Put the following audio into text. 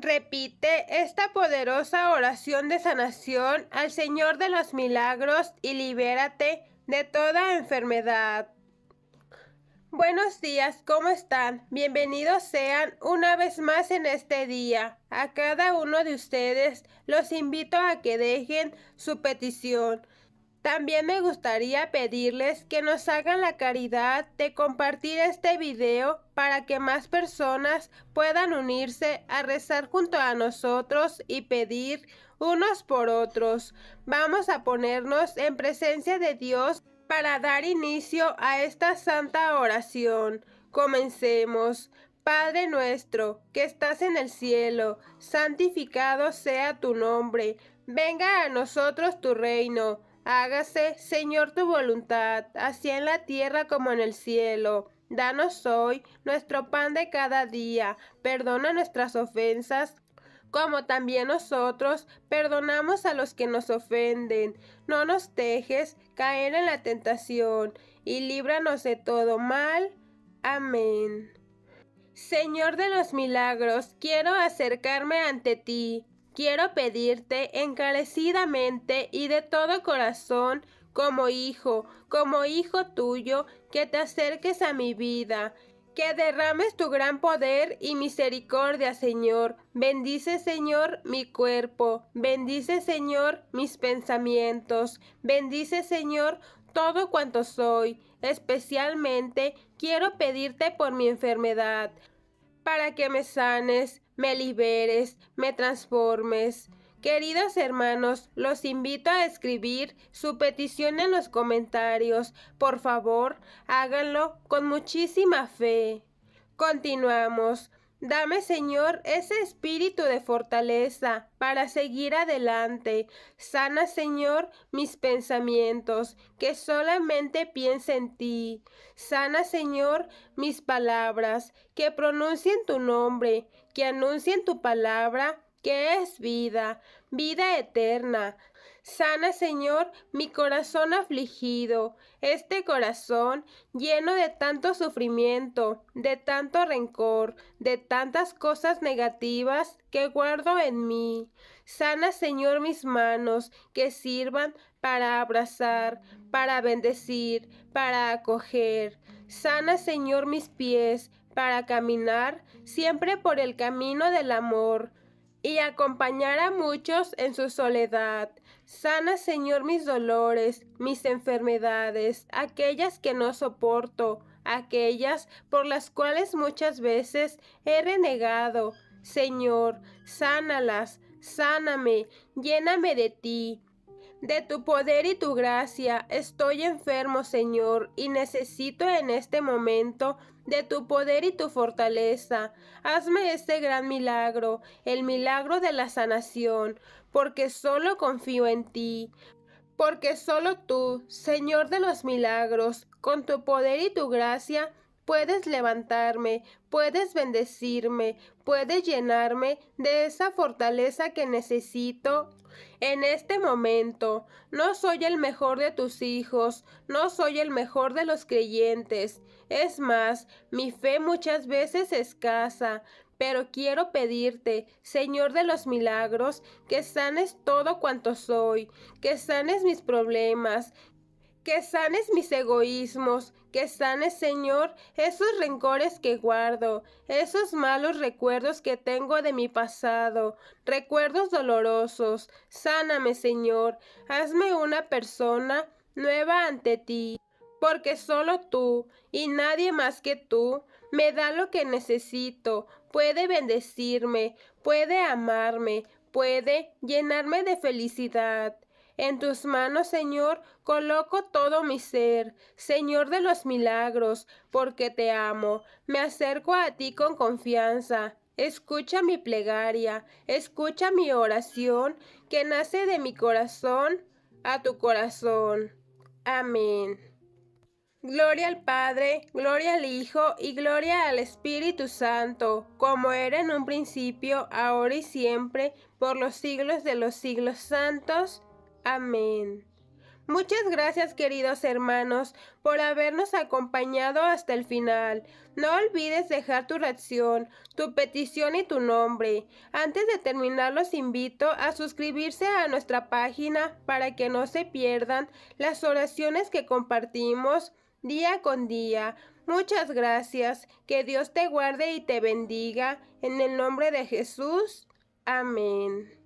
Repite esta poderosa oración de sanación al Señor de los Milagros y libérate de toda enfermedad. Buenos días, ¿cómo están? Bienvenidos sean una vez más en este día. A cada uno de ustedes los invito a que dejen su petición. También me gustaría pedirles que nos hagan la caridad de compartir este video para que más personas puedan unirse a rezar junto a nosotros y pedir unos por otros. Vamos a ponernos en presencia de Dios para dar inicio a esta santa oración. Comencemos. Padre nuestro, que estás en el cielo, santificado sea tu nombre, venga a nosotros tu reino Hágase, Señor, tu voluntad, así en la tierra como en el cielo. Danos hoy nuestro pan de cada día. Perdona nuestras ofensas, como también nosotros perdonamos a los que nos ofenden. No nos dejes caer en la tentación, y líbranos de todo mal. Amén. Señor de los milagros, quiero acercarme ante ti quiero pedirte encarecidamente y de todo corazón, como hijo, como hijo tuyo, que te acerques a mi vida, que derrames tu gran poder y misericordia, Señor. Bendice, Señor, mi cuerpo, bendice, Señor, mis pensamientos, bendice, Señor, todo cuanto soy. Especialmente quiero pedirte por mi enfermedad, para que me sanes me liberes, me transformes. Queridos hermanos, los invito a escribir su petición en los comentarios. Por favor, háganlo con muchísima fe. Continuamos. Dame, Señor, ese espíritu de fortaleza para seguir adelante. Sana, Señor, mis pensamientos, que solamente piense en ti. Sana, Señor, mis palabras, que pronuncien tu nombre, que anuncien tu palabra que es vida, vida eterna. Sana, Señor, mi corazón afligido, este corazón lleno de tanto sufrimiento, de tanto rencor, de tantas cosas negativas que guardo en mí. Sana, Señor, mis manos, que sirvan para abrazar, para bendecir, para acoger. Sana, Señor, mis pies, para caminar siempre por el camino del amor y acompañar a muchos en su soledad. Sana, Señor, mis dolores, mis enfermedades, aquellas que no soporto, aquellas por las cuales muchas veces he renegado. Señor, sánalas, sáname, lléname de ti de tu poder y tu gracia. Estoy enfermo, Señor, y necesito en este momento de tu poder y tu fortaleza. Hazme este gran milagro, el milagro de la sanación, porque solo confío en ti. Porque solo tú, Señor de los milagros, con tu poder y tu gracia, puedes levantarme, puedes bendecirme, puedes llenarme de esa fortaleza que necesito en este momento. No soy el mejor de tus hijos, no soy el mejor de los creyentes. Es más, mi fe muchas veces escasa, pero quiero pedirte, Señor de los milagros, que sanes todo cuanto soy, que sanes mis problemas, que sanes mis egoísmos, que sanes, Señor, esos rencores que guardo, esos malos recuerdos que tengo de mi pasado, recuerdos dolorosos. Sáname, Señor, hazme una persona nueva ante ti, porque solo tú y nadie más que tú me da lo que necesito, puede bendecirme, puede amarme, puede llenarme de felicidad. En tus manos, Señor, coloco todo mi ser, Señor de los milagros, porque te amo. Me acerco a ti con confianza. Escucha mi plegaria, escucha mi oración, que nace de mi corazón a tu corazón. Amén. Gloria al Padre, gloria al Hijo y gloria al Espíritu Santo, como era en un principio, ahora y siempre, por los siglos de los siglos santos. Amén. Muchas gracias queridos hermanos por habernos acompañado hasta el final. No olvides dejar tu reacción, tu petición y tu nombre. Antes de terminar los invito a suscribirse a nuestra página para que no se pierdan las oraciones que compartimos día con día. Muchas gracias. Que Dios te guarde y te bendiga. En el nombre de Jesús. Amén.